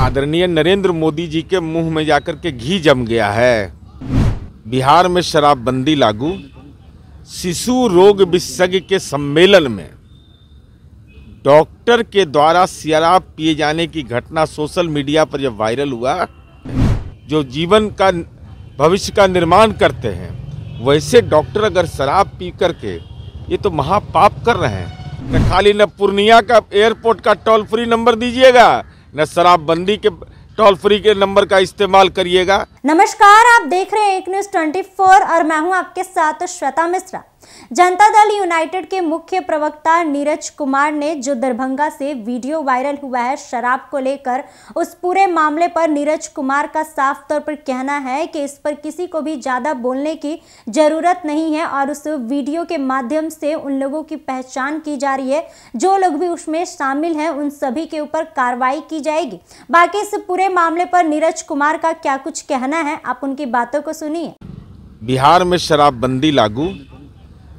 आदरणीय नरेंद्र मोदी जी के मुंह में जाकर के घी जम गया है बिहार में शराबबंदी लागू शिशु रोग विशेषज्ञ के सम्मेलन में डॉक्टर के द्वारा शराब पिए जाने की घटना सोशल मीडिया पर जब वायरल हुआ जो जीवन का भविष्य का निर्माण करते हैं वैसे डॉक्टर अगर शराब पी करके ये तो महापाप कर रहे हैं खाली न पूर्णिया का एयरपोर्ट का टोल फ्री नंबर दीजिएगा न शराबबंदी के टोल फ्री के नंबर का इस्तेमाल करिएगा नमस्कार आप देख रहे हैं एक न्यूज ट्वेंटी और मैं हूँ आपके साथ श्वेता मिश्रा जनता दल यूनाइटेड के मुख्य प्रवक्ता नीरज कुमार ने जो दरभंगा से वीडियो वायरल हुआ है शराब को लेकर उस पूरे मामले पर नीरज कुमार का साफ तौर पर कहना है कि इस पर किसी को भी ज़्यादा बोलने की ज़रूरत नहीं है और उस वीडियो के माध्यम से उन लोगों की पहचान की जा रही है जो लोग भी उसमें शामिल हैं उन सभी के ऊपर कार्रवाई की जाएगी बाकी इस पूरे मामले पर नीरज कुमार का क्या कुछ कहना है आप उनकी बातों को सुनिए बिहार में शराबबंदी लागू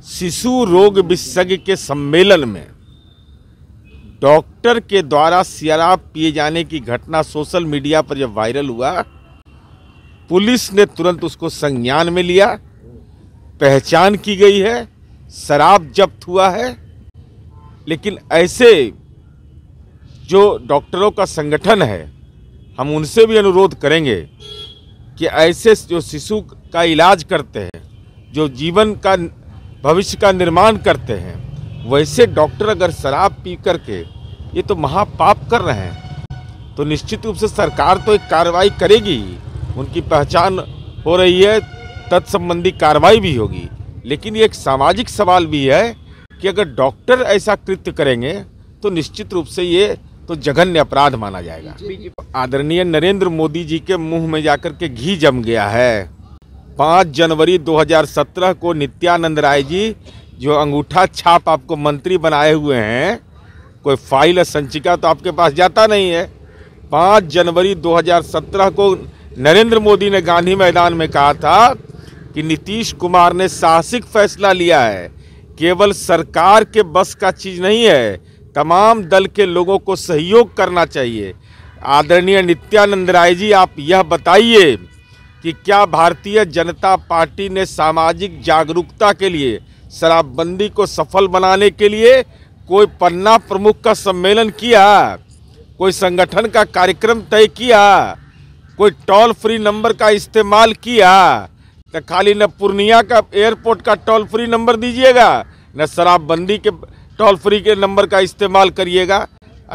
शिशु रोग विशेषज्ञ के सम्मेलन में डॉक्टर के द्वारा शराब पिए जाने की घटना सोशल मीडिया पर जब वायरल हुआ पुलिस ने तुरंत उसको संज्ञान में लिया पहचान की गई है शराब जब्त हुआ है लेकिन ऐसे जो डॉक्टरों का संगठन है हम उनसे भी अनुरोध करेंगे कि ऐसे जो शिशु का इलाज करते हैं जो जीवन का भविष्य का निर्माण करते हैं वैसे डॉक्टर अगर शराब पी करके ये तो महापाप कर रहे हैं तो निश्चित रूप से सरकार तो एक कार्रवाई करेगी उनकी पहचान हो रही है तत्संबंधी कार्रवाई भी होगी लेकिन ये एक सामाजिक सवाल भी है कि अगर डॉक्टर ऐसा कृत्य करेंगे तो निश्चित रूप से ये तो जघन्य अपराध माना जाएगा आदरणीय नरेंद्र मोदी जी के मुंह में जाकर के घी जम गया है पाँच जनवरी 2017 को नित्यानंद राय जी जो अंगूठा छाप आपको मंत्री बनाए हुए हैं कोई फाइल संचिका तो आपके पास जाता नहीं है पाँच जनवरी 2017 को नरेंद्र मोदी ने गांधी मैदान में कहा था कि नीतीश कुमार ने साहसिक फैसला लिया है केवल सरकार के बस का चीज़ नहीं है तमाम दल के लोगों को सहयोग करना चाहिए आदरणीय नित्यानंद राय जी आप यह बताइए कि क्या भारतीय जनता पार्टी ने सामाजिक जागरूकता के लिए शराबबंदी को सफल बनाने के लिए कोई पन्ना प्रमुख का सम्मेलन किया कोई संगठन का कार्यक्रम तय किया कोई टोल फ्री नंबर का इस्तेमाल किया तो खाली न पूर्णिया का एयरपोर्ट का टोल फ्री नंबर दीजिएगा न शराबबंदी के टोल फ्री के नंबर का इस्तेमाल करिएगा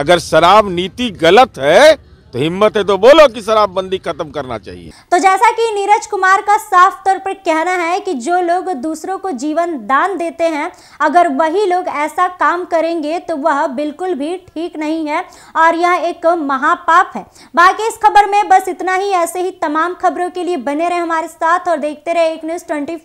अगर शराब नीति गलत है तो हिम्मत है तो बोलो कि शराबबंदी खत्म करना चाहिए तो जैसा कि नीरज कुमार का साफ तौर पर कहना है कि जो लोग दूसरों को जीवन दान देते हैं अगर वही लोग ऐसा काम करेंगे तो वह बिल्कुल भी ठीक नहीं है और यह एक महापाप है बाकी इस खबर में बस इतना ही ऐसे ही तमाम खबरों के लिए बने रहे हमारे साथ और देखते रहे एक न्यूज़ ट्वेंटी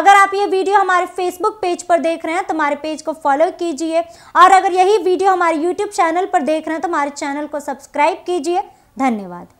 अगर आप ये वीडियो हमारे फेसबुक पेज पर देख रहे हैं तो हमारे पेज को फॉलो कीजिए और अगर यही वीडियो हमारे यूट्यूब चैनल पर देख रहे हैं तो हमारे चैनल को सब्सक्राइब कीजिए धन्यवाद